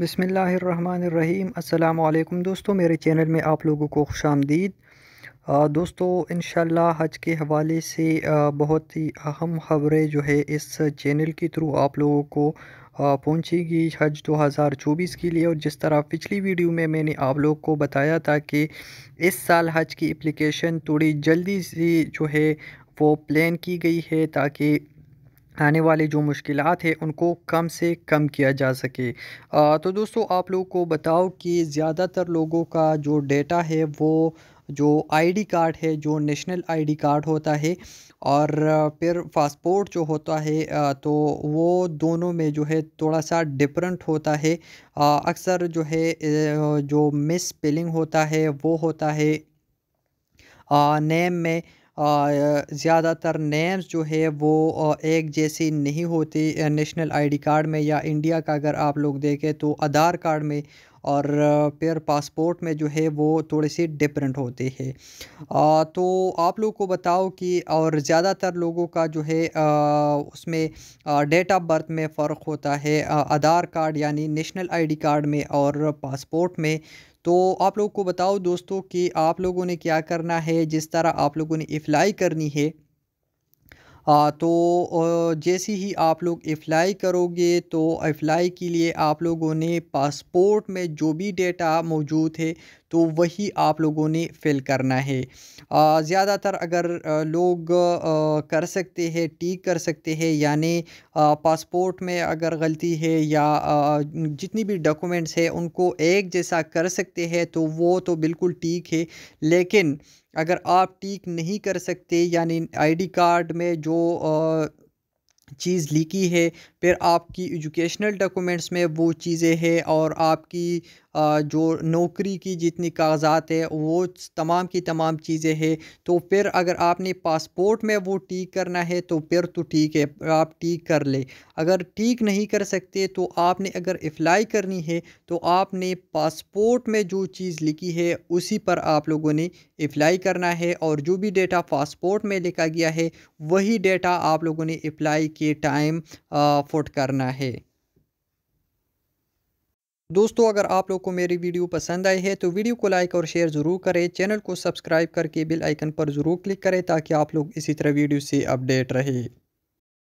बसमीम् अल्लाम दोस्तों मेरे चैनल में आप लोगों को खुश आमदीद दोस्तों इन हज के हवाले से बहुत ही अहम खबरें जो है इस चैनल के थ्रू आप लोगों को पहुंचेगी हज 2024 के लिए और जिस तरह पिछली वीडियो में मैंने आप लोग को बताया था कि इस साल हज की एप्लिकेशन थोड़ी जल्दी से जो है वो प्लान की गई है ताकि आने वाली जो मुश्किल है उनको कम से कम किया जा सके आ, तो दोस्तों आप लोगों को बताओ कि ज़्यादातर लोगों का जो डेटा है वो जो आईडी कार्ड है जो नेशनल आईडी कार्ड होता है और फिर पासपोर्ट जो होता है तो वो दोनों में जो है थोड़ा सा डिफरेंट होता है अक्सर जो है जो मिस स्पेलिंग होता है वो होता है नेम में ज़्यादातर नेम्स जो है वो एक जैसी नहीं होती नेशनल आईडी कार्ड में या इंडिया का अगर आप लोग देखें तो आधार कार्ड में और पेयर पासपोर्ट में जो है वो थोड़ी सी डिफरेंट होती है आ, तो आप लोग को बताओ कि और ज़्यादातर लोगों का जो है आ, उसमें डेट ऑफ बर्थ में फ़र्क होता है आधार कार्ड यानी नेशनल आईडी कार्ड में और पासपोर्ट में तो आप लोग को बताओ दोस्तों कि आप लोगों ने क्या करना है जिस तरह आप लोगों ने अप्लाई करनी है तो जैसे ही आप लोग अप्लाई करोगे तो अप्लाई के लिए आप लोगों ने पासपोर्ट में जो भी डेटा मौजूद है तो वही आप लोगों ने फिल करना है ज़्यादातर अगर लोग कर सकते हैं टीक कर सकते हैं यानी पासपोर्ट में अगर गलती है या जितनी भी डॉक्यूमेंट्स है उनको एक जैसा कर सकते हैं तो वो तो बिल्कुल ठीक है लेकिन अगर आप टीक नहीं कर सकते यानी आईडी कार्ड में जो चीज़ लिखी है फिर आपकी एजुकेशनल डॉक्यूमेंट्स में वो चीज़ें हैं और आपकी जो नौकरी की जितनी कागजात है वो तमाम की तमाम चीज़ें हैं तो फिर अगर आपने पासपोर्ट में वो टीक करना है तो फिर तो ठीक है आप टीक कर ले अगर टीक नहीं कर सकते तो आपने अगर अप्लाई करनी है तो आपने पासपोर्ट में जो चीज़ लिखी है उसी पर आप लोगों ने अप्लाई करना है और जो भी डेटा पासपोर्ट में लिखा गया है वही डेटा आप लोगों ने अप्लाई की टाइम फुट करना है दोस्तों अगर आप लोग को मेरी वीडियो पसंद आई है तो वीडियो को लाइक और शेयर ज़रूर करें चैनल को सब्सक्राइब करके बेल आइकन पर ज़रूर क्लिक करें ताकि आप लोग इसी तरह वीडियो से अपडेट रहे